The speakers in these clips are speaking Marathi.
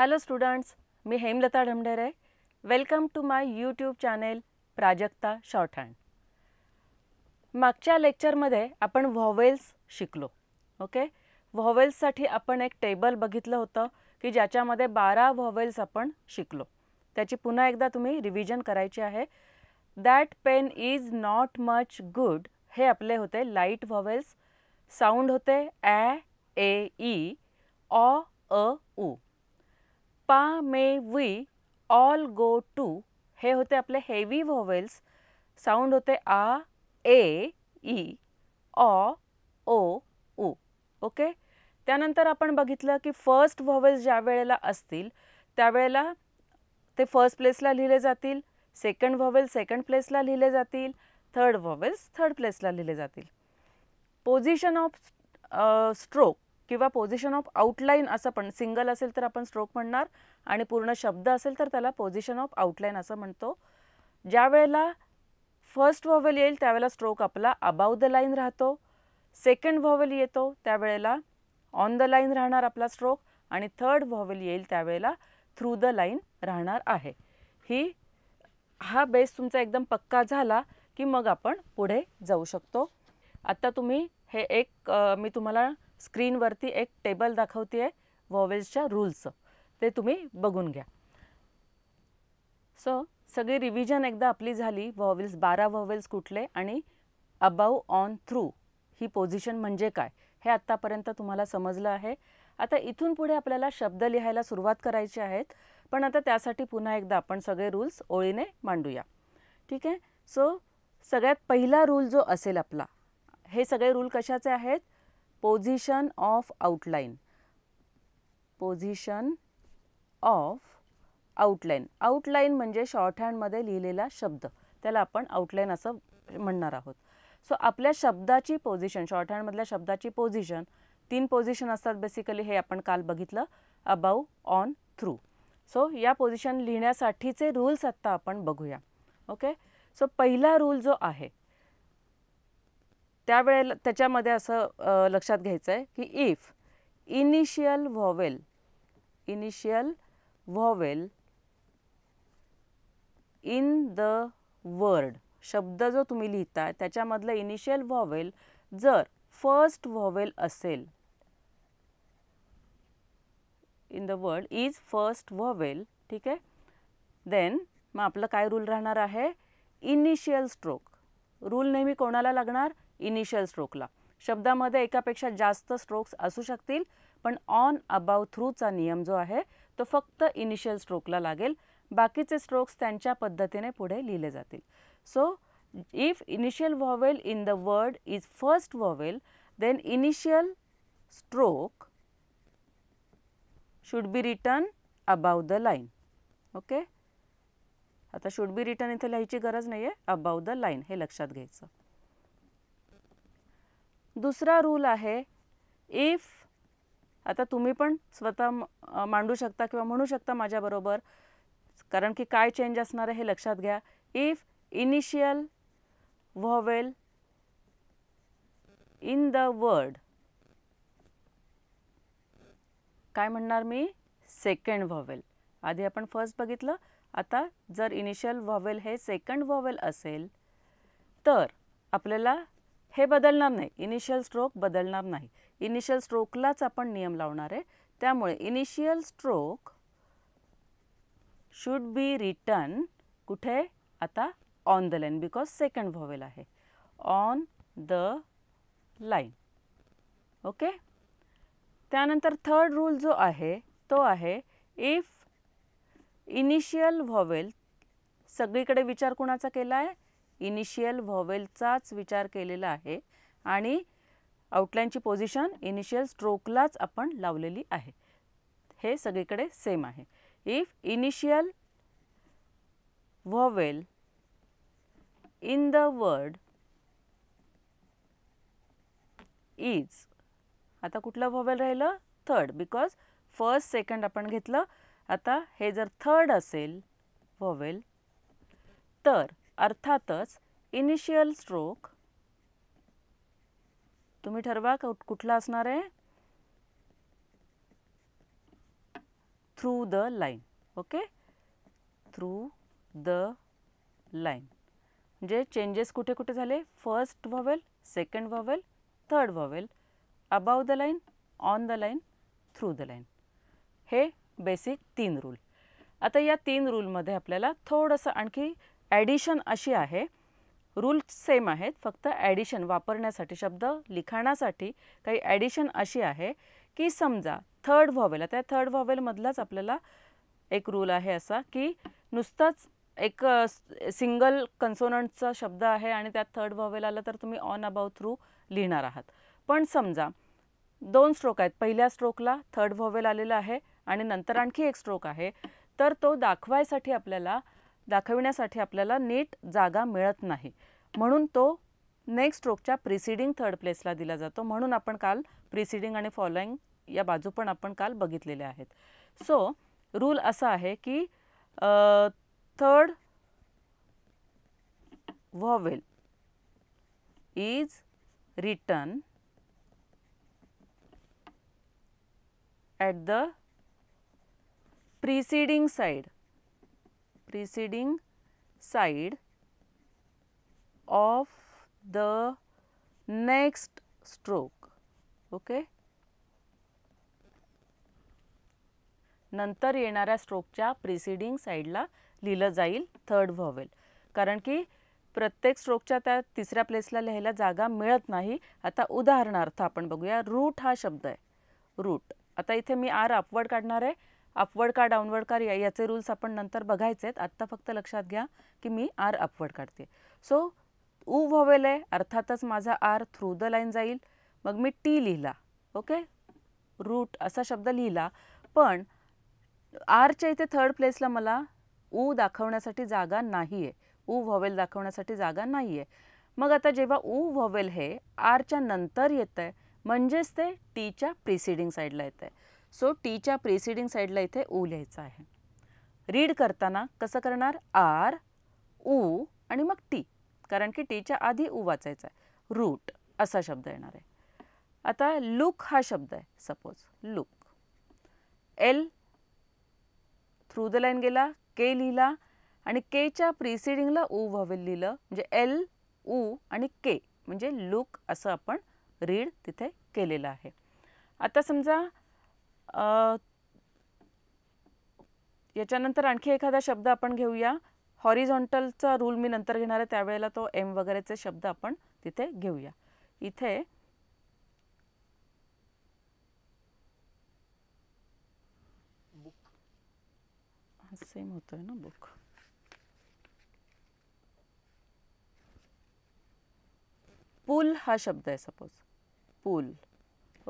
हॅलो स्टुडंट्स मी Hemlata Dhamdhere welcome to my YouTube channel Prajakta shorthand मागच्या लेक्चरमध्ये आपण व्हॉवेल्स शिकलो ओके व्हॉवेल्ससाठी आपण एक टेबल बघितलं होतं की ज्याच्यामध्ये बारा व्हॉवेल्स आपण शिकलो त्याची पुन्हा एकदा तुम्ही रिव्हिजन करायची आहे that pen is not much good हे आपले होते लाईट व्हॉवेल्स साऊंड होते ॲ ए ई ऑ अ ऊ pa may we all go to हे होते आपले हेवी व्हॉवेल्स साऊंड होते आ ए ई ऑ ओ उ ओके त्यानंतर आपण बघितलं की फर्स्ट व्हॉवेल्स ज्या वेळेला असतील त्यावेळेला ते फर्स्ट प्लेसला लिहिले जातील सेकंड व्हॉवेल सेकंड प्लेसला लिहिले जातील थर्ड व्हॉवेल्स थर्ड प्लेसला लिहिले जातील पोझिशन ऑफ स्ट्रोक किंवा पोझिशन ऑफ आउटलाईन असं पण सिंगल असेल तर आपण स्ट्रोक म्हणणार आणि पूर्ण शब्द असेल तर त्याला पोझिशन ऑफ आउटलाईन असं म्हणतो ज्या वेळेला फर्स्ट व्हॉवेल येईल त्यावेळेला स्ट्रोक आपला अबाव द लाईन राहतो सेकंड व्हॉवेल येतो त्यावेळेला ऑन द लाईन राहणार आपला स्ट्रोक आणि थर्ड व्हॉवेल येईल त्यावेळेला थ्रू द लाईन राहणार आहे ही हा बेस तुमचा एकदम पक्का झाला की मग आपण पुढे जाऊ शकतो आत्ता तुम्ही हे एक मी तुम्हाला स्क्रीनवरती एक टेबल दाखवती आहे वॉवेल्सच्या रूल्सचं ते तुम्ही बघून घ्या सो सगळी रिव्हिजन एकदा आपली झाली वॉवेल्स बारा वॉवेल्स कुठले आणि अबाव ऑन थ्रू ही पोझिशन म्हणजे काय हे आत्तापर्यंत तुम्हाला समजलं आहे आता इथून पुढे आपल्याला शब्द लिहायला सुरुवात करायची आहेत पण आता त्यासाठी पुन्हा एकदा आपण सगळे रूल्स ओळीने मांडूया ठीक आहे सो सगळ्यात पहिला रूल जो असेल आपला हे सगळे रूल कशाचे आहेत position of outline position of outline outline म्हणजे शॉर्टहँडमध्ये लिहिलेला शब्द त्याला आपण आउटलाईन असं म्हणणार आहोत सो आपल्या शब्दाची पोझिशन शॉर्टहँडमधल्या शब्दाची पोझिशन तीन पोझिशन असतात बेसिकली हे आपण काल बघितलं अबाऊ ऑन थ्रू सो या पोझिशन लिहिण्यासाठीचे रूल्स आत्ता आपण बघूया ओके सो पहिला रूल जो आहे त्यावेळेला त्याच्यामध्ये असं लक्षात घ्यायचं आहे की if initial vowel initial vowel in the word शब्द जो तुम्ही लिहिताय त्याच्यामधलं इनिशियल व्हॉवेल जर फर्स्ट व्हॉवेल असेल in the word is first vowel ठीक आहे देन मग आपलं काय रूल राहणार आहे इनिशियल स्ट्रोक रूल नेहमी कोणाला लागणार इनिशियल स्ट्रोकला शब्दामध्ये एकापेक्षा जास्त स्ट्रोक्स असू शकतील पण ऑन अबाव थ्रूचा नियम जो आहे तो फक्त इनिशियल स्ट्रोकला लागेल बाकीचे स्ट्रोक्स त्यांच्या पद्धतीने पुढे लिहिले जातील so if initial vowel in the word is first vowel then initial stroke should be return above the line okay आता शुड बी रिटर्न इथे लिहायची गरज नाही आहे अबाव द लाईन हे लक्षात घ्यायचं दुसरा रूल आहे इफ आता तुम्ही पण स्वतः मांडू शकता किंवा म्हणू शकता माझ्याबरोबर कारण की काय चेंज असणार आहे हे लक्षात घ्या if initial vowel in the word काय म्हणणार मी सेकंड व्हॉवेल आधी आपण फर्स्ट बघितलं आता जर इनिशियल व्हॉवेल हे सेकंड व्हॉवेल असेल तर आपल्याला हे बदलणार नाही इनिशियल स्ट्रोक बदलणार नाही इनिशियल स्ट्रोकलाच आपण नियम लावणार आहे त्यामुळे initial stroke should be return कुठे आता on the line because second vowel आहे ऑन द लाईन ओके त्यानंतर थर्ड रूल जो आहे तो आहे इफ इनिशियल व्हॉवेल सगळीकडे विचार कुणाचा केला आहे इनिशियल व्हॉवेलचाच विचार केलेला आहे आणि आउटलाईनची पोझिशन इनिशियल स्ट्रोकलाच आपण लावलेली आहे हे सगळीकडे सेम आहे if initial vowel in the word is आता कुठलं व्हॉवेल राहिलं थर्ड बिकॉज फर्स्ट सेकंड आपण घेतलं आता हे जर थर्ड असेल व्हॉवेल तर अर्थातच इनिशियल स्ट्रोक तुम्ही ठरवा कुठला असणार आहे through the line okay through the line म्हणजे चेंजेस कुठे कुठे झाले first vowel second vowel third vowel above the line on the line through the line हे बेसिक तीन रूल आता या तीन रूलमध्ये आपल्याला थोडंसं आणखी ॲडिशन अशी आहे रूल सेम आहेत फक्त ॲडिशन वापरण्यासाठी शब्द लिखाणासाठी काही ॲडिशन अशी आहे की समजा थर्ड व्हॉवेल त्या थर्ड व्हॉवेलमधलाच आपल्याला एक रूल आहे असा की नुसताच एक सिंगल कन्सोनंटचा शब्द आहे आणि त्यात थर्ड व्हॉवेल आला तर तुम्ही ऑन अबाव थ्रू लिहिणार आहात पण समजा दोन स्ट्रोक आहेत पहिल्या स्ट्रोकला थर्ड व्हॉवेल आलेला आहे आणि नंतर आणखी एक स्ट्रोक आहे तर तो दाखवायसाठी आपल्याला दाखविण्यासाठी आपल्याला नीट जागा मिळत नाही म्हणून तो नेक्स्ट स्ट्रोकच्या प्रिसिडिंग थर्ड प्लेसला दिला जातो म्हणून आपण काल प्रिसिडिंग आणि फॉलोईंग या बाजू पण आपण काल बघितलेल्या आहेत सो so, रूल असा आहे की third vowel is written at the preceding side preceding side of the next stroke okay नंतर येणाऱ्या स्ट्रोकच्या प्रिसिडिंग साईडला लिहिलं जाईल थर्ड व्हॉवेल कारण की प्रत्येक स्ट्रोकच्या त्या तिसऱ्या प्लेसला लिहायला जागा मिळत नाही आता उदाहरणार्थ आपण बघूया रूट हा शब्द आहे रूट आता इथे मी आर अपवर्ड काढणार आहे अपवर्ड का डाउनवर्ड का याचे रूल्स आपण नंतर बघायचे आहेत आत्ता फक्त लक्षात घ्या की मी आर अपवर्ड काढते सो ऊ व्हावेल आहे अर्थातच माझा आर थ्रू द लाईन जाईल मग मी टी लिहिला ओके रूट असा शब्द लिहिला पण आरच्या इथे थर्ड प्लेसला मला ऊ दाखवण्यासाठी जागा नाही आहे ऊ व्हॉवेल दाखवण्यासाठी जागा नाही आहे मग आता जेव्हा ऊ व्हॉवेल हे आरच्या नंतर येतं आहे म्हणजेच ते टीच्या प्रिसिडिंग साईडला येतं आहे सो टीच्या प्रिसिडिंग साईडला इथे ऊ लिहायचं आहे रीड करताना कसं करणार आर ऊ आणि मग टी कारण की टीच्या आधी ऊ वाचायचा आहे रूट असा शब्द येणार आहे आता लुक हा शब्द आहे suppose look L through the line गेला के लिहिला आणि केच्या प्रिसिडिंगला ऊ व्हावे लिहिलं म्हणजे एल ऊ आणि के म्हणजे लुक असं आपण रीड तिथे केलेलं आहे आता समजा याच्यानंतर आणखी एखादा शब्द आपण घेऊया हॉरिझॉन्टलचा रूल मी नंतर घेणार आहे त्यावेळेला तो एम वगैरेचे शब्द आपण तिथे घेऊया इथे सेम होतोय ना बुक पूल हा शब्द आहे सपोज पूल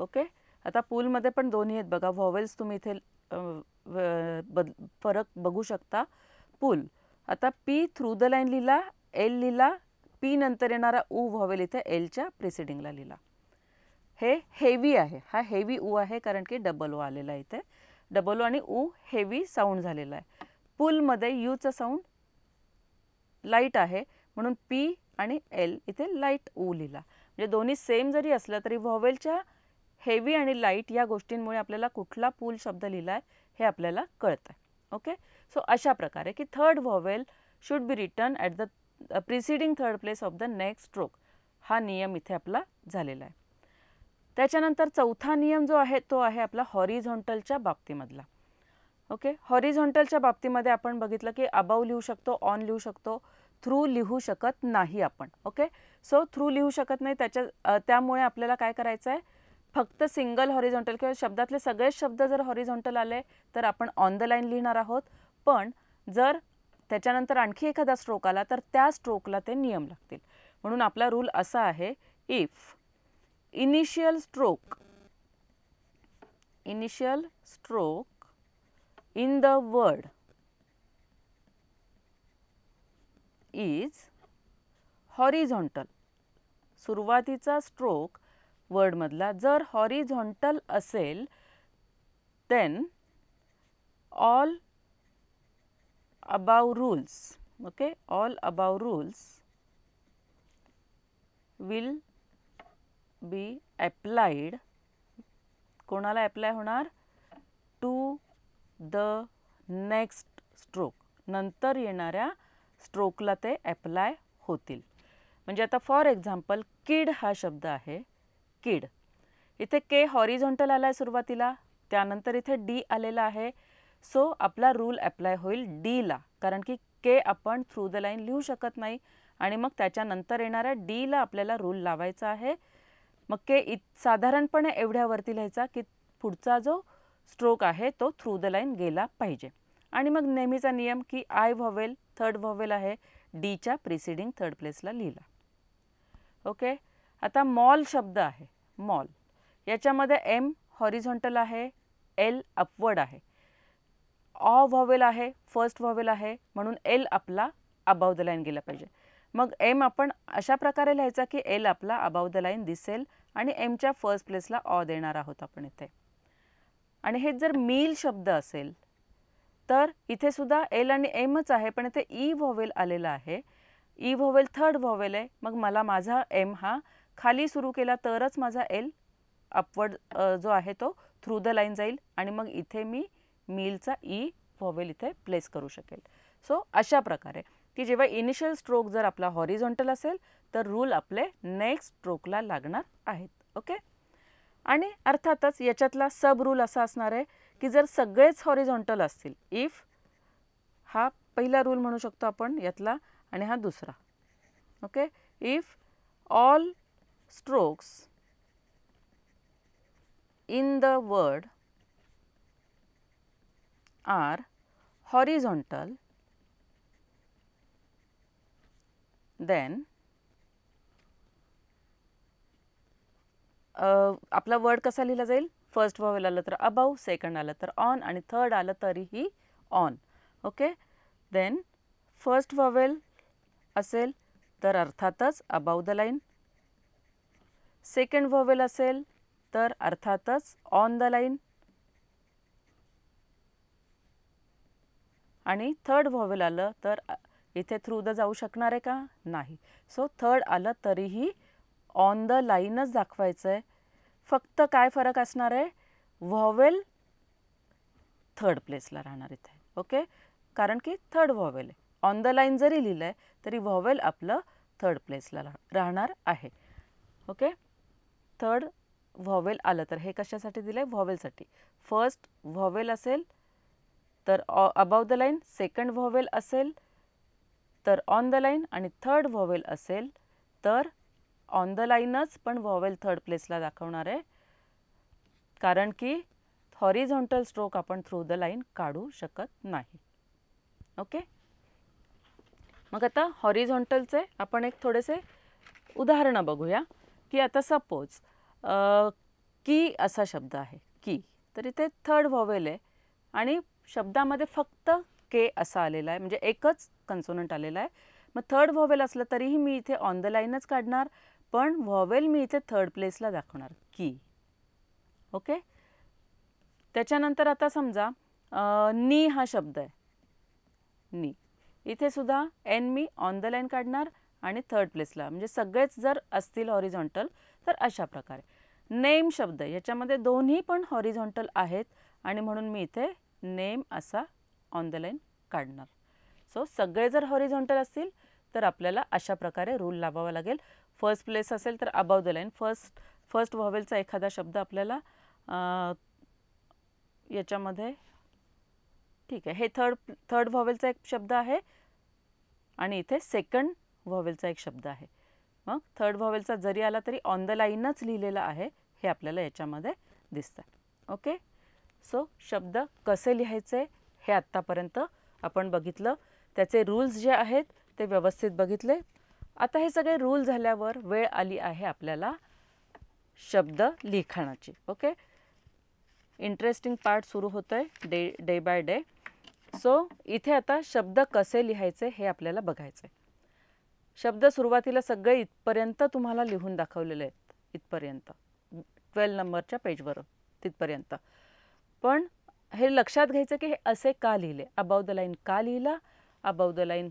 ओके आता पूलमध्ये पण दोन्ही आहेत बघा व्हॉवेल्स तुम्ही इथे बद फरक बघू शकता पूल आता पी थ्रू द लाईन लिहिला एल लिहिला पी नंतर येणारा ऊ व्हॉवेल इथे एलच्या प्रिसिडिंगला लिहिला हे हेवी आहे हा हेवी ऊ आहे कारण की डबल ओ आलेला आहे इथे डबल ओ आणि ऊ हेवी साऊंड झालेला आहे पूलमध्ये यूचा साऊंड लाईट आहे म्हणून पी आणि एल इथे लाईट ऊ लिहिला म्हणजे दोन्ही सेम जरी असलं तरी व्हॉवेलच्या हेवी आणि लाईट या गोष्टींमुळे आपल्याला कुठला पूल शब्द लिहिला आहे हे आपल्याला कळतं आहे ओके सो अशा प्रकारे की third vowel should be return at the preceding third place of the next stroke हा नियम इथे आपला झालेला आहे त्याच्यानंतर चौथा नियम जो आहे तो आहे आपला हॉरिझॉन्टलच्या बाबतीमधला ओके हॉरिझॉन्टलच्या बाबतीमध्ये आपण बघितलं की अबाव लिहू शकतो ऑन लिहू शकतो थ्रू लिहू शकत नाही आपण ओके सो थ्रू लिहू शकत नाही त्याच्या त्यामुळे आपल्याला काय करायचं आहे फक्त सिंगल हॉरिझॉन्टल किंवा शब्दातले सगळेच शब्द जर हॉरिझॉन्टल आले तर आपण ऑन द लाईन लिहिणार आहोत पण जर त्याच्यानंतर आणखी एखादा स्ट्रोक आला तर त्या स्ट्रोकला ते नियम लागतील म्हणून आपला रूल असा आहे if initial stroke initial stroke in the word is horizontal सुरुवातीचा स्ट्रोक वर्डमधला जर हॉरिझॉन्टल असेल then all above rules okay all above rules will be applied कोणाला ॲप्लाय होणार टू द नेक्स्ट स्ट्रोक नंतर येणाऱ्या स्ट्रोकला ते ॲप्लाय होतील म्हणजे आता फॉर एक्झाम्पल किड हा शब्द आहे किड इथे के हॉरिझॉन्टल आला आहे सुरुवातीला त्यानंतर इथे डी आलेला आहे सो आपला रूल अप्लाय होईल डीला कारण की के आपण थ्रू द लाईन लिहू शकत नाही आणि मग त्याच्यानंतर येणाऱ्या डीला आपल्याला रूल लावायचा आहे मग के इत साधारणपणे एवढ्यावरती लिहायचा की पुढचा जो स्ट्रोक आहे तो थ्रू द लाईन गेला पाहिजे आणि मग नेहमीचा नियम की आय व्हवेल थर्ड व्हवेल आहे डीच्या प्रिसिडिंग थर्ड प्लेसला लिहिला ओके आता मॉल शब्द आहे मॉल याच्यामध्ये एम हॉरिझॉन्टल आहे एल अपवर्ड आहे ऑ व्हॉवेल आहे फर्स्ट व्हॉवेल आहे म्हणून एल आपला अबाव द लाईन गेला पाहिजे मग एम आपण अशा प्रकारे लिहायचा की एल आपला अबाव द लाईन दिसेल आणि एमच्या फर्स्ट प्लेसला ऑ देणार आहोत आपण इथे आणि हे जर मील शब्द असेल तर इथे सुद्धा एल आणि एमच आहे पण इथे ई e व्हॉवेल आलेला आहे ई व्हॉवेल थर्ड व्हॉवेल आहे मग मला माझा एम हा खाली सुरू केला तरच माझा एल अपवर्ड जो आहे तो थ्रू द लाईन जाईल आणि मग इथे मी मिलचा ई व्हॉवेल इथे प्लेस करू शकेल सो अशा प्रकारे की जेव्हा इनिशियल स्ट्रोक जर आपला हॉरिझॉन्टल असेल तर रूल आपले नेक्स्ट स्ट्रोकला लागणार आहेत ओके आणि अर्थातच याच्यातला सब रूल असा असणार आहे की जर सगळेच हॉरिझॉन्टल असतील इफ हा पहिला रूल म्हणू शकतो आपण यातला आणि हा दुसरा okay if all strokes in the word are horizontal, then uh, आपला वर्ड कसा लिहिला जाईल फर्स्ट वॉवेल आलं तर अबाव सेकंड आलं तर ऑन आणि थर्ड आलं तरीही on okay then first vowel असेल तर अर्थातच above the line second vowel असेल तर अर्थातच ऑन द लाईन आणि थर्ड व्हॉवेल आलं तर इथे थ्रू द जाऊ शकणार आहे का नाही सो थर्ड आलं तरीही ऑन द लाईनच दाखवायचं आहे फक्त काय फरक असणार आहे व्हॉवेल थर्ड प्लेसला राहणार इथे ओके कारण की थर्ड व्हॉवेल आहे ऑन द लाईन जरी लिहिलं आहे तरी व्हॉवेल आपलं थर्ड प्लेसला राहणार आहे ओके थर्ड व्हॉवेल आलं तर हे कशासाठी दिलं आहे व्हॉवेलसाठी फर्स्ट व्हॉवेल असेल तर above the line second vowel असेल तर ऑन द लाईन आणि थर्ड व्हॉवेल असेल तर ऑन द लाईनच पण व्हॉवेल थर्ड प्लेसला दाखवणार आहे कारण की हॉरिझॉन्टल स्ट्रोक आपण थ्रू द लाईन काढू शकत नाही ओके मग आता हॉरिझॉन्टलचे आपण एक थोडेसे उदाहरणं बघूया की आता सपोज की असा शब्द आहे की तर इथे थर्ड व्हॉवेल आहे आणि शब्दामध्ये फक्त के असा आलेला आहे म्हणजे एकच कन्सोनंट आलेला आहे मग थर्ड व्हॉवेल असलं तरीही मी इथे ऑन द लाईनच काढणार पण व्हॉवेल मी इथे थर्ड प्लेसला दाखवणार की ओके त्याच्यानंतर आता समजा नी हा शब्द आहे नी इथे सुद्धा एन मी ऑन द लाईन काढणार आणि थर्ड प्लेसला म्हणजे सगळेच जर असतील हॉरिझॉन्टल तर अशा प्रकारे नेम शब्द याच्यामध्ये दोन्ही पण हॉरिझॉन्टल आहेत आणि म्हणून मी इथे नेम असा ऑन द लाईन काढणार सो सगळे जर हॉरिझॉन्टल असतील तर आपल्याला अशा प्रकारे रूल लावावा लागेल फर्स्ट प्लेस असेल तर above the line first first व्हॉवेलचा एखादा शब्द आपल्याला याच्यामध्ये ठीक आहे हे थर्ड थर्ड व्हॉवेलचा एक शब्द आहे आणि इथे सेकंड व्हॉवेलचा एक शब्द आहे मग थर्ड व्हॉवेलचा जरी आला तरी ऑन द लाईनच लिहिलेलं आहे हे आपल्याला याच्यामध्ये दिसतं ओके सो शब्द कसे लिहायचे हे आत्तापर्यंत आपण बघितलं त्याचे रूल्स जे आहेत ते व्यवस्थित बघितले आता हे सगळे रूल झाल्यावर वेळ आली आहे आपल्याला शब्द लिखाणाची ओके इंटरेस्टिंग पार्ट सुरू होतो आहे day day by day so इथे आता शब्द कसे लिहायचे हे आपल्याला बघायचे शब्द सुरुवातीला सगळे इथपर्यंत तुम्हाला लिहून दाखवलेले आहेत इथपर्यंत ट्वेल्व नंबरच्या पेजवर तिथपर्यंत पण हे लक्षात घ्यायचं की हे असे का लिहिले अबाव द लाईन का लिहिला above the line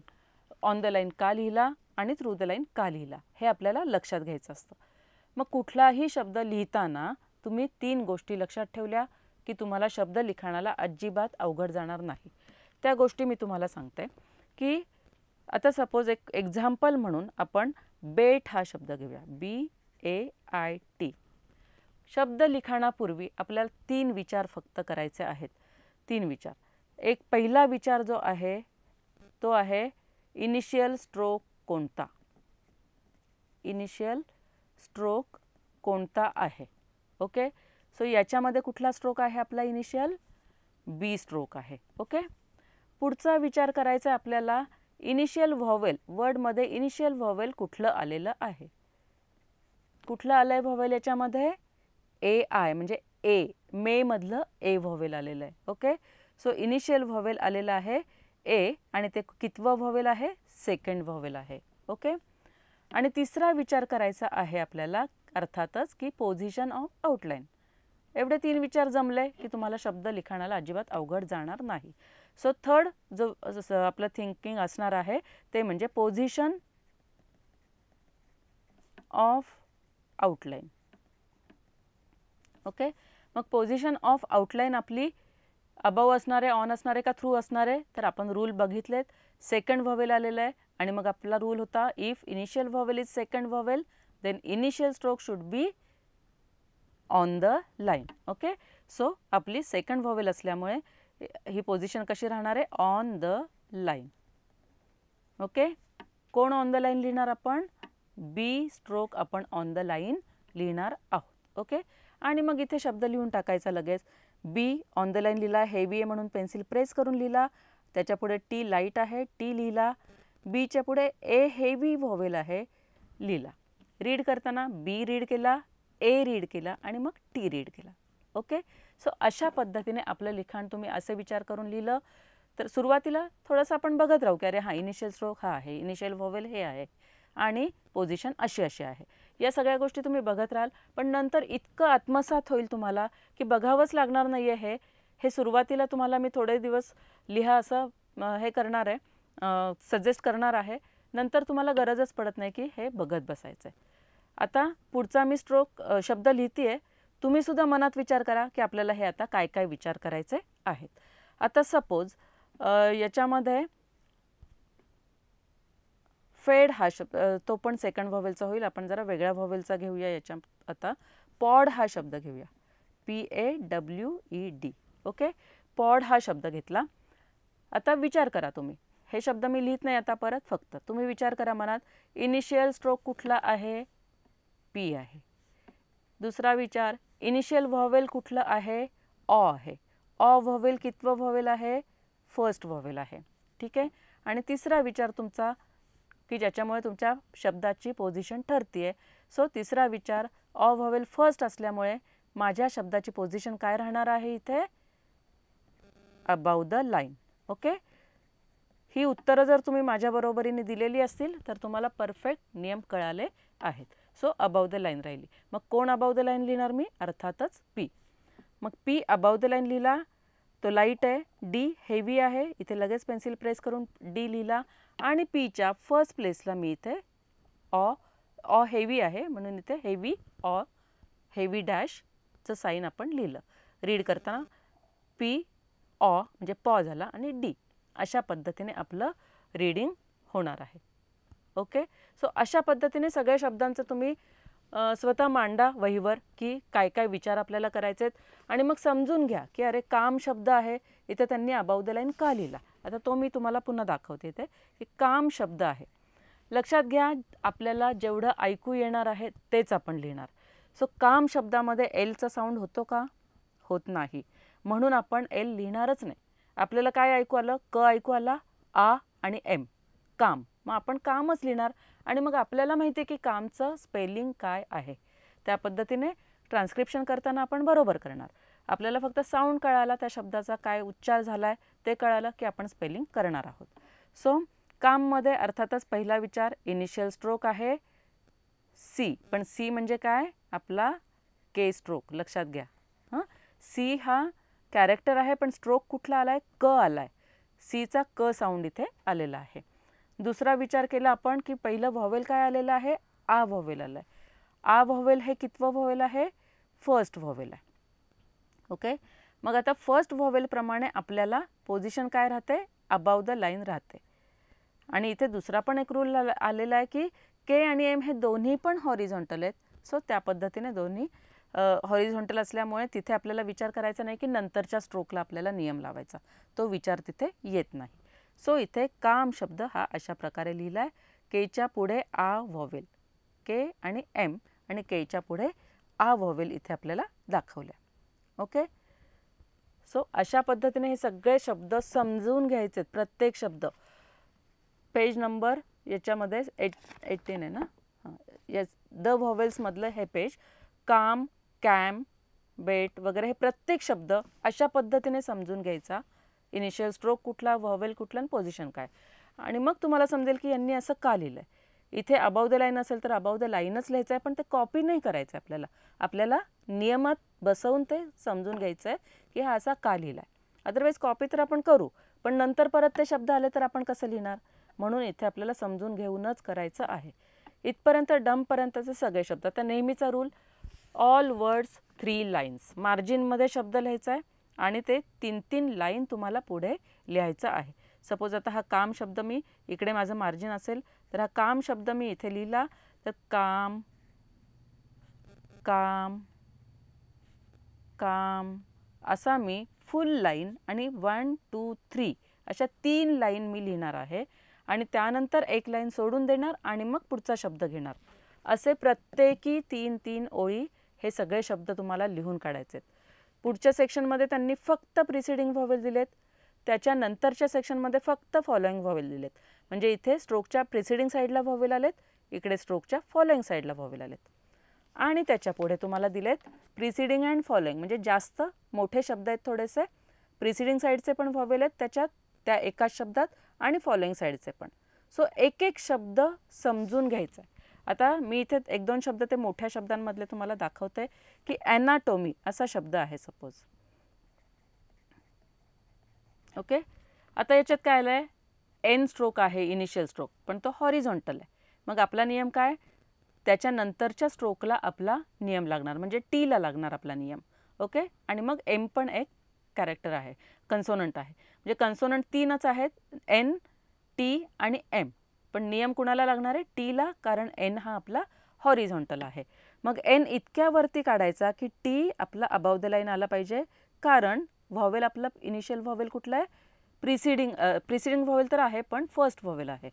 on the line का लिहिला आणि थ्रू द लाईन का लिहिला हे आपल्याला लक्षात घ्यायचं असतं मग कुठलाही शब्द लिहिताना तुम्ही तीन गोष्टी लक्षात ठेवल्या की तुम्हाला शब्द लिखाणाला अजिबात अवघड जाणार नाही त्या गोष्टी मी तुम्हाला सांगते की आता सपोज एक एक्झाम्पल म्हणून आपण बेट हा शब्द घेऊया बी ए आय टी शब्द लिखाणापूर्वी आपल्याला तीन विचार फक्त करायचे आहेत तीन विचार एक पहिला विचार जो आहे तो आहे इनिशियल स्ट्रोक कोणता इनिशियल स्ट्रोक कोणता आहे ओके सो याच्यामध्ये कुठला स्ट्रोक आहे आपला इनिशियल बी स्ट्रोक आहे ओके पुढचा विचार करायचा आपल्याला इनिशियल व्हॉवेल वर्डमध्ये इनिशियल व्हॉवेल कुठलं आलेलं आहे कुठलं आलं आहे व्हॉवेल याच्यामध्ये ए आय म्हणजे ए मे मधलं ए व्हॉवेल आलेलं आहे ओके सो इनिशियल व्हॉवेल आलेलं आहे ए आणि ते कितवं व्हॉवेल आहे सेकंड व्हॉवेल आहे ओके आणि तिसरा विचार करायचा आहे आपल्याला अर्थातच की पोझिशन ऑफ आउटलाईन एवढे तीन विचार जमले की तुम्हाला शब्द लिखाणाला अजिबात अवघड जाणार नाही सो थर्ड जो आपलं थिंकिंग असणार आहे ते म्हणजे पोझिशन ऑफ आउटलाईन ओके मग पोझिशन ऑफ आउटलाईन आपली अबव असणारे ऑन असणारे का थ्रू असणारे तर आपण रूल बघितलेत सेकंड व्हॉवेल आलेला आहे आणि मग आपला रूल होता if initial vowel is second vowel then initial stroke should be on the line okay so आपली सेकंड व्हॉवेल असल्यामुळे ही पोझिशन कशी राहणार आहे ऑन द लाईन ओके कोण ऑन द लाईन लिहिणार आपण बी स्ट्रोक आपण ऑन द लाईन लिहिणार आहोत ओके आणि मग इथे शब्द लिहून टाकायचा लगेच बी ऑन द लाईन लिहिला हेवी आहे म्हणून पेन्सिल प्रेस करून लिहिला त्याच्यापुढे टी लाईट आहे टी लिहिला बीच्या पुढे ए हेवी व्हॉवेल आहे लिहिला रीड करताना बी रीड केला ए रीड केला आणि मग टी रीड केला ओके सो अशा पद्धतीने आपलं लिखाण तुम्ही असे विचार करून लिहिलं तर सुरुवातीला थोडंसं आपण बघत राहू की अरे हा इनिशियल स्ट्रोक हा आहे इनिशियल व्हॉवेल हे आहे आणि पोझिशन अशी अशी आहे या सगळ्या गोष्टी तुम्ही बघत राहाल पण नंतर इतकं आत्मसात होईल तुम्हाला की बघावंच लागणार नाही आहे हे सुरुवातीला तुम्हाला मी थोडे दिवस लिहा असं हे करणार आहे सजेस्ट करणार आहे नंतर तुम्हाला गरजच पडत नाही की हे बघत बसायचं आहे आता पुढचा मी स्ट्रोक शब्द लिहती आहे तुम्ही सुद्धा मनात विचार करा की आपल्याला हे आता काय काय विचार करायचे आहेत आता सपोज याच्यामध्ये फेड हा शब्द तो पण सेकंड व्हॉवेलचा होईल आपण जरा वेगळ्या व्हॉवेलचा घेऊया याच्या आता पॉड हा शब्द घेऊया P A W E D okay pawed हा शब्द घेतला आता विचार करा तुम्ही हे शब्द मी लिहित नाही आता परत फक्त तुम्ही विचार करा मनात इनिशियल स्ट्रोक कुठला आहे पी आहे दुसरा विचार इनिशियल व्हॉवेल कुठलं आहे ऑ आहे ऑ व्हॉवेल कितवं व्हॉवेल आहे फर्स्ट व्हॉवेल आहे ठीक आहे आणि तिसरा विचार तुमचा की ज्याच्यामुळे तुमच्या शब्दाची पोझिशन ठरती आहे सो तिसरा विचार ऑ व्हॉवेल फर्स्ट असल्यामुळे माझ्या शब्दाची पोझिशन काय राहणार आहे इथे अबाऊ द लाईन ओके ही उत्तरं जर तुम्ही माझ्या बरोबरीने दिलेली असतील तर तुम्हाला परफेक्ट नियम कळाले आहेत सो अबाव द लाईन राहिली मग कोण अबाव द लाईन लिहिणार मी अर्थातच पी मग पी अबाव द लाईन लिहिला तो लाईट आहे डी हेवी आहे इथे लगेच पेन्सिल प्रेस करून डी लिहिला आणि पीच्या फर्स्ट प्लेसला मी इथे ऑ ऑ हेवी आहे म्हणून इथे हेवी ऑ हेवी डॅशचं साईन आपण लिहिलं रीड करताना पी ऑ म्हणजे पॉ झाला आणि डी अशा पद्धतीने आपलं रीडिंग होणार आहे ओके सो अशा पद्धतीने सगळ्या शब्दांचं तुम्ही स्वतः मांडा वहीवर की काय काय विचार आपल्याला करायचे आहेत आणि मग समजून घ्या की अरे काम शब्द आहे इथे त्यांनी अबाऊ द लाईन का लिहिला आता तो मी तुम्हाला पुन्हा दाखवते इथे की काम शब्द आहे लक्षात घ्या आपल्याला जेवढं ऐकू येणार आहे तेच आपण लिहिणार सो काम शब्दामध्ये एलचा साऊंड होतो का होत नाही म्हणून आपण एल लिहिणारच नाही आपल्याला काय ऐकू आलं क ऐकू आला आ आणि एम काम मग आपण कामच लिहिणार आणि मग आपल्याला माहिती आहे की कामचं स्पेलिंग काय आहे त्या पद्धतीने ट्रान्स्क्रिप्शन करताना आपण बरोबर करणार आपल्याला फक्त साऊंड कळाला त्या शब्दाचा काय उच्चार झाला आहे ते कळालं की आपण स्पेलिंग करणार आहोत सो काममध्ये अर्थातच पहिला विचार इनिशियल स्ट्रोक आहे सी पण सी म्हणजे काय आपला के स्ट्रोक लक्षात घ्या हां सी हा कॅरेक्टर आहे पण स्ट्रोक कुठला आला आहे क आला आहे सीचा क साऊंड इथे आलेला आहे दुसरा विचार केला आपण की पहिलं व्हॉवेल काय आलेलं आहे आ व्हॉवेल आलं आहे आ व्हॉवेल हे कितवं व्हॉवेल आहे फर्स्ट व्हॉवेल आहे ओके मग आता फर्स्ट व्हॉवेलप्रमाणे आपल्याला पोझिशन काय राहते अबाव द लाईन राहते आणि इथे दुसरा पण एक रूल आलेला आहे की के आणि एम हे दोन्ही पण हॉरिझॉन्टल आहेत सो त्या पद्धतीने दोन्ही हॉरिझॉन्टल असल्यामुळे तिथे आपल्याला विचार करायचा नाही की नंतरच्या स्ट्रोकला आपल्याला नियम लावायचा तो विचार तिथे येत नाही सो इथे काम शब्द हा अशा प्रकारे लिहिला आहे केच्या पुढे आ व्हॉवेल के आणि एम आणि केच्या पुढे आ व्हॉवेल इथे आपल्याला दाखवल्या ओके सो अशा पद्धतीने हे सगळे शब्द समजून घ्यायचे प्रत्येक शब्द पेज नंबर याच्यामध्ये एट एटीन आहे ना हां या द व्हॉवेल्समधलं हे पेज काम कॅम बेट वगैरे हे प्रत्येक शब्द अशा पद्धतीने समजून घ्यायचा इनिशियल स्ट्रोक कुठला व्हॉवेल कुठला आणि पोझिशन काय आणि मग तुम्हाला समजेल की यांनी असं का लिहिलं आहे इथे अबाव द लाईन असेल तर अबाव द लाईनच लिहायचं आहे पण ते कॉपी नाही करायचं आहे आपल्याला आपल्याला नियमात बसवून ते समजून घ्यायचं आहे की हा असा का लिहिला आहे अदरवाईज कॉपी तर आपण करू पण नंतर परत ते शब्द आले तर आपण कसं लिहिणार म्हणून इथे आपल्याला समजून घेऊनच करायचं आहे इथपर्यंत डमपर्यंतचे सगळे शब्द आता नेहमीचा rule all words three lines मार्जिनमध्ये शब्द लिहायचा आहे आणि ते तीन तीन लाईन तुम्हाला पुढे लिहायचं आहे सपोज आता हा काम शब्द मी इकडे माझं मार्जिन असेल तर हा काम शब्द मी इथे लिहिला तर काम काम काम असा मी फुल लाईन आणि वन टू थ्री अशा तीन लाईन मी लिहिणार आहे आणि त्यानंतर एक लाईन सोडून देणार आणि मग पुढचा शब्द घेणार असे प्रत्येकी तीन तीन ओळी हे सगळे शब्द तुम्हाला लिहून काढायचे आहेत पुढच्या सेक्शनमध्ये त्यांनी फक्त प्रिसिडिंग व्हॉवेल दिलेत त्याच्यानंतरच्या सेक्शनमध्ये फक्त फॉलोइंग व्हॉवेल दिलेत म्हणजे इथे स्ट्रोकच्या प्रिसिडिंग साईडला व्हॉवेल आलेत इकडे स्ट्रोकच्या फॉलोइंग साईडला व्हॉवेल आलेत आणि त्याच्या पुढे तुम्हाला दिलेत प्रिसिडिंग अँड फॉलोइंग म्हणजे जास्त मोठे शब्द आहेत थोडेसे प्रिसिडिंग साईडचे पण व्हॉवेल आहेत त्याच्यात त्या एकाच शब्दात आणि फॉलोइंग साईडचे पण सो एक एक शब्द समजून घ्यायचा आहे आता मी इथे एक दोन शब्द ते मोठ्या शब्दांमधले तुम्हाला दाखवते की ॲनाटोमी असा शब्द आहे सपोज ओके आता याच्यात काय आलं आहे एन स्ट्रोक आहे इनिशियल स्ट्रोक पण तो हॉरिझॉन्टल आहे मग आपला नियम काय त्याच्यानंतरच्या स्ट्रोकला आपला नियम लागणार म्हणजे टीला लागणार आपला नियम ओके आणि मग एम पण एक कॅरेक्टर आहे कन्सोनंट आहे म्हणजे कन्सोनंट तीनच आहेत एन टी आणि एम पण नियम कुणाला लागणार आहे टीला कारण एन हा आपला हॉरिझॉन्टल आहे मग एन इतक्यावरती काढायचा की टी आपला अबाव द लाईन आला पाहिजे कारण व्हॉवेल आपला इनिशियल व्हॉवेल कुठला आहे प्रिसिडिंग प्रिसिडिंग व्हॉवेल तर आहे पण फर्स्ट व्हॉवेल आहे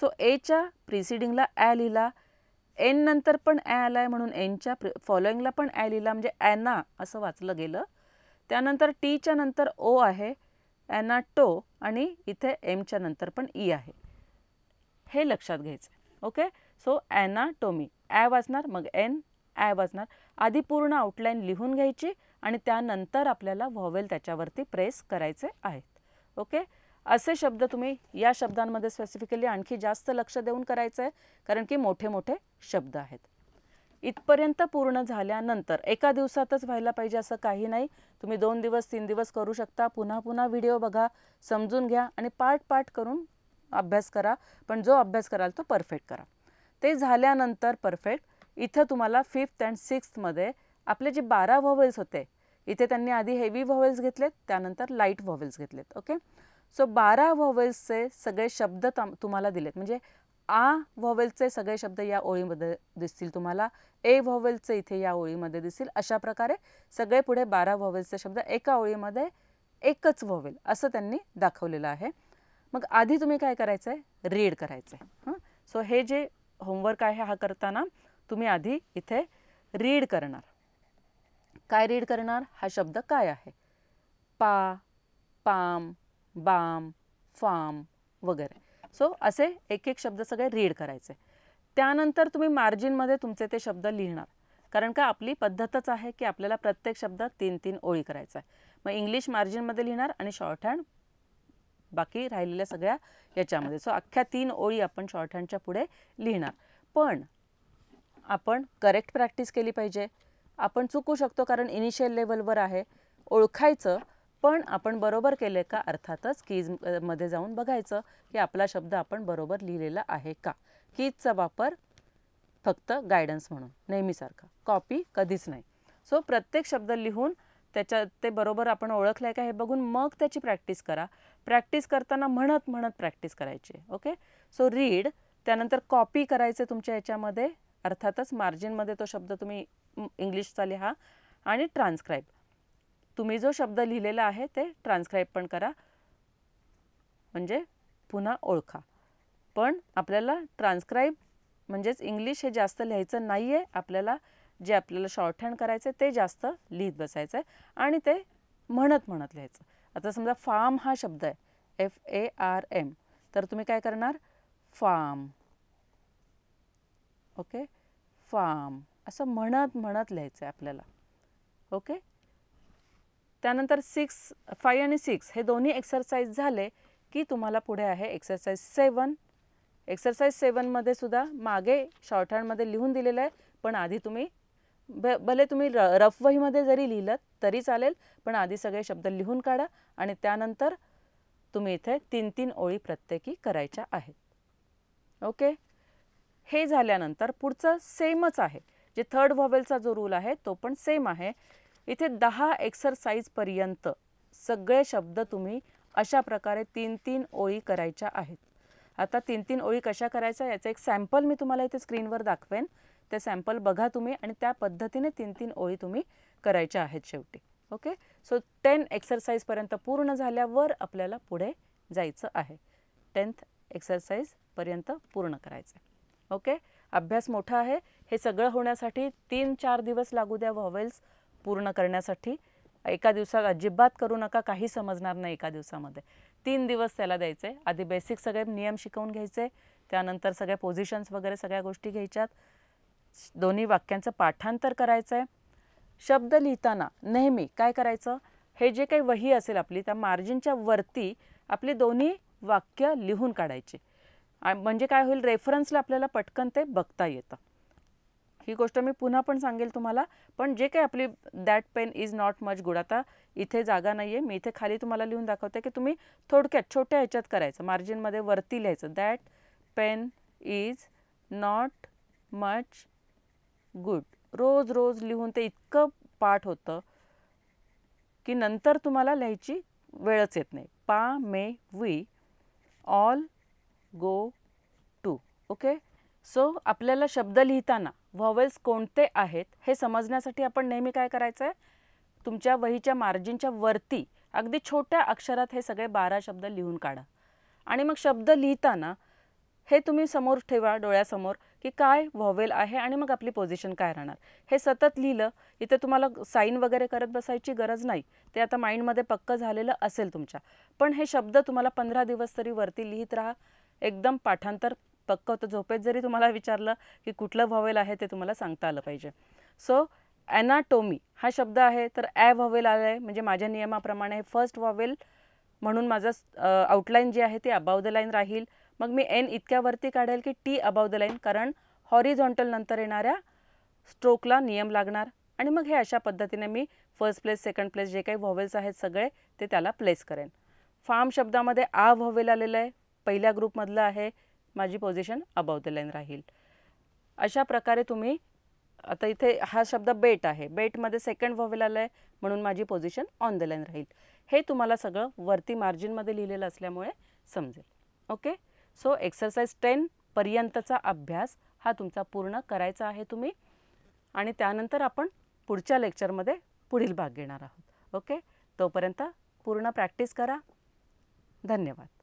सो एच्या प्रिसिडिंगला ॲ लिहिला एन नंतर पण ॲ आला आहे म्हणून एनच्या प्रि फॉलोईंगला पण ॲ लिहिला म्हणजे ॲना असं वाचलं गेलं त्यानंतर टीच्या नंतर ओ आहे ॲना टो आणि इथे एमच्या नंतर पण ई e आहे हे लक्षात घ्यायचं ओके सो ॲनाटोमी ॲ वाजणार मग एन ॲ वाजणार आधी पूर्ण आउटलाईन लिहून घ्यायची आणि त्यानंतर आपल्याला व्हॉवेल त्याच्यावरती प्रेस करायचे आहेत ओके असे शब्द तुम्ही या शब्दांमध्ये स्पेसिफिकली आणखी जास्त लक्ष देऊन करायचं आहे कारण की मोठे मोठे शब्द आहेत इथपर्यंत पूर्ण झाल्यानंतर एका दिवसातच व्हायला पाहिजे असं काही नाही तुम्ही दोन दिवस तीन दिवस करू शकता पुन्हा पुन्हा व्हिडिओ बघा समजून घ्या आणि पाठ पाठ करून अभ्यास करा पण जो अभ्यास कराल तो परफेक्ट करा ते झाल्यानंतर परफेक्ट इथं तुम्हाला फिफ्थ अँड सिक्स्थमध्ये आपले जे बारा व्हॉवेल्स होते इथे त्यांनी आधी हेवी व्हॉवेल्स घेतलेत त्यानंतर लाईट व्हॉवेल्स घेतलेत ओके सो बारा व्हॉवेल्सचे सगळे शब्द तुम्हाला दिलेत म्हणजे आ व्हॉवेलचे सगळे शब्द या ओळीमध्ये दिसतील तुम्हाला ए व्हॉवेल्सचे इथे या ओळीमध्ये दिसतील अशा प्रकारे सगळे पुढे बारा व्हॉवेल्सचे शब्द एका ओळीमध्ये एकच व्हॉवेल असं त्यांनी दाखवलेलं आहे मग आधी तुम्ही काय करायचं आहे रीड करायचं आहे हां सो हे जे होमवर्क आहे हा करताना तुम्ही आधी इथे रीड करणार काय रीड करणार हा शब्द काय आहे पा पाम बाम फाम वगैरे सो असे एक एक शब्द सगळे रीड करायचे त्यानंतर तुम्ही मार्जिनमध्ये तुमचे ते शब्द लिहिणार कारण का आपली पद्धतच आहे की आपल्याला प्रत्येक शब्द तीन तीन ओळी करायचा आहे मग इंग्लिश मार्जिनमध्ये लिहिणार आणि शॉर्ट हँड बाकी राहिलेल्या सगळ्या याच्यामध्ये सो अख्ख्या तीन ओळी आपण शॉर्ट हँडच्या पुढे लिहिणार पण आपण करेक्ट प्रॅक्टिस केली पाहिजे आपण चुकू शकतो कारण इनिशियल लेवलवर आहे ओळखायचं पण आपण बरोबर केले का अर्थातच कीज मध्ये जाऊन बघायचं की आपला शब्द आपण बरोबर लिहिलेला आहे का कीजचा वापर फक्त गायडन्स म्हणून नेहमीसारखा कॉपी कधीच नाही सो प्रत्येक शब्द लिहून त्याच्या ते बरोबर आपण ओळखलं आहे का हे बघून मग त्याची प्रॅक्टिस करा प्रॅक्टिस करताना म्हणत म्हणत प्रॅक्टिस करायची ओके सो रीड त्यानंतर कॉपी करायचे तुमच्या याच्यामध्ये अर्थातच मार्जिनमध्ये तो शब्द तुम्ही इंग्लिशचा लिहा आणि ट्रान्सक्राईब तुम्ही जो शब्द लिहिलेला आहे ते ट्रान्सक्राईब पण करा म्हणजे पुन्हा ओळखा पण आपल्याला ट्रान्सक्राईब म्हणजेच इंग्लिश हे जास्त लिहायचं नाही आहे आपल्याला जे आपल्याला शॉर्टहँड करायचं ते जास्त लिहित बसायचं आहे आणि ते म्हणत म्हणत लिहायचं आता समजा फार्म हा शब्द आहे एफ ए आर एम तर तुम्ही काय करणार फार्म ओके फार्म असं म्हणत म्हणत लिहायचं आहे आपल्याला ओके त्यानंतर सिक्स फाय आणि सिक्स हे दोन्ही एक्सरसाइज झाले की तुम्हाला पुढे आहे एक्सरसाइज सेवन एक्सरसाइज सेवनमध्ये सुद्धा मागे हँडमध्ये लिहून दिलेलं आहे पण आधी तुम्ही भले तुम्ही र रफवहीमध्ये जरी लिहिलं तरी चालेल पण आधी सगळे शब्द लिहून काढा आणि त्यानंतर तुम्ही इथे तीन तीन ओळी प्रत्येकी करायच्या आहेत ओके हे झाल्यानंतर पुढचं सेमच आहे जे थर्ड व्हॉवेलचा जो रूल आहे तो पण सेम आहे इथे दहा एक्सरसाइजपर्यंत सगळे शब्द तुम्ही अशा प्रकारे तीन तीन ओळी करायच्या आहेत आता तीन तीन ओळी कशा करायच्या याचं एक सॅम्पल मी तुम्हाला इथे स्क्रीनवर दाखवेन ते सॅम्पल बघा तुम्ही आणि त्या पद्धतीने तीन तीन ओळी तुम्ही करायच्या आहेत शेवटी ओके सो टेन एक्सरसाइजपर्यंत पूर्ण झाल्यावर आपल्याला पुढे जायचं आहे टेन्थ एक्सरसाइजपर्यंत पूर्ण करायचं आहे ओके अभ्यास मोठा आहे हे सगळं होण्यासाठी तीन चार दिवस लागू द्या व्हॉवेल्स पूर्ण करण्यासाठी एका दिवसात अजिबात करू नका काही समजणार नाही एका दिवसामध्ये तीन दिवस त्याला द्यायचे आधी बेसिक सगळे नियम शिकवून घ्यायचे त्यानंतर सगळ्या पोझिशन्स वगैरे सगळ्या गोष्टी घ्यायच्यात दोन्ही वाक्यांचं पाठांतर करायचं आहे शब्द लिहिताना नेहमी काय करायचं हे जे काही वही असेल आपली त्या मार्जिनच्या वरती आपली दोन्ही वाक्य लिहून काढायची म्हणजे काय होईल रेफरन्सला आपल्याला पटकन ते बघता येतं ही गोष्ट मी पुन्हा पण सांगेल तुम्हाला पण जे काही आपली that pen is not much good आता इथे जागा नाही आहे मी इथे खाली तुम्हाला लिहून दाखवते की तुम्ही थोडक्यात छोट्या ह्याच्यात करायचं मार्जिनमध्ये वरती लिहायचं that pen is not much good रोज रोज लिहून ते इतकं पाठ होतं की नंतर तुम्हाला लिहायची वेळच येत नाही pa may we all go to okay so आपल्याला शब्द लिहिताना व्हॉवेल्स कोणते आहेत हे समजण्यासाठी आपण नेहमी काय करायचं आहे तुमच्या वहीच्या मार्जिनच्या वरती अगदी छोट्या अक्षरात हे सगळे बारा शब्द लिहून काढा आणि मग शब्द लिहिताना हे तुम्ही समोर ठेवा डोळ्यासमोर की काय व्हॉवेल आहे आणि मग आपली पोझिशन काय राहणार हे सतत लिहिलं इथे तुम्हाला साईन वगैरे करत बसायची गरज नाही ते आता माइंडमध्ये पक्क झालेलं असेल तुमच्या पण हे शब्द तुम्हाला पंधरा दिवस तरी वरती लिहित राहा एकदम पाठांतर पक्क होतं झोपेत जरी तुम्हाला विचारलं की कुठलं व्हॉवेल आहे ते तुम्हाला सांगता आलं पाहिजे सो ॲनाटोमी हा शब्द आहे तर ॲ व्हॉवेल आलं आहे म्हणजे माझ्या नियमाप्रमाणे फर्स्ट व्हॉवेल म्हणून माझं आउटलाईन जी आहे ती अबाव द लाईन राहील मग मी एन इतक्यावरती काढेल की टी अबाव द लाईन कारण हॉरिझॉन्टल नंतर येणाऱ्या स्ट्रोकला नियम लागणार आणि मग हे अशा पद्धतीने मी फर्स्ट प्लेस सेकंड प्लेस जे काही व्हॉवेल्स आहेत सगळे ते त्याला प्लेस करेन फार्म शब्दामध्ये आ व्हॉवेल आलेलं आहे पहिल्या ग्रुपमधलं आहे माझी पोझिशन अबाव द लाईन राहील अशा प्रकारे तुम्ही आता इथे हा शब्द बेट आहे बेटमध्ये सेकंड व्हॉवेल आलं आहे म्हणून माझी पोझिशन ऑन द लाईन राहील हे तुम्हाला सगळं वरती मार्जिनमध्ये लिहिलेलं असल्यामुळे समजेल ओके सो एक्सरसाइज टेन अभ्यास हा तुमचा पूर्ण करायचा आहे तुम्ही आणि त्यानंतर आपण पुढच्या लेक्चरमध्ये पुढील भाग घेणार आहोत ओके तोपर्यंत पूर्ण प्रॅक्टिस करा धन्यवाद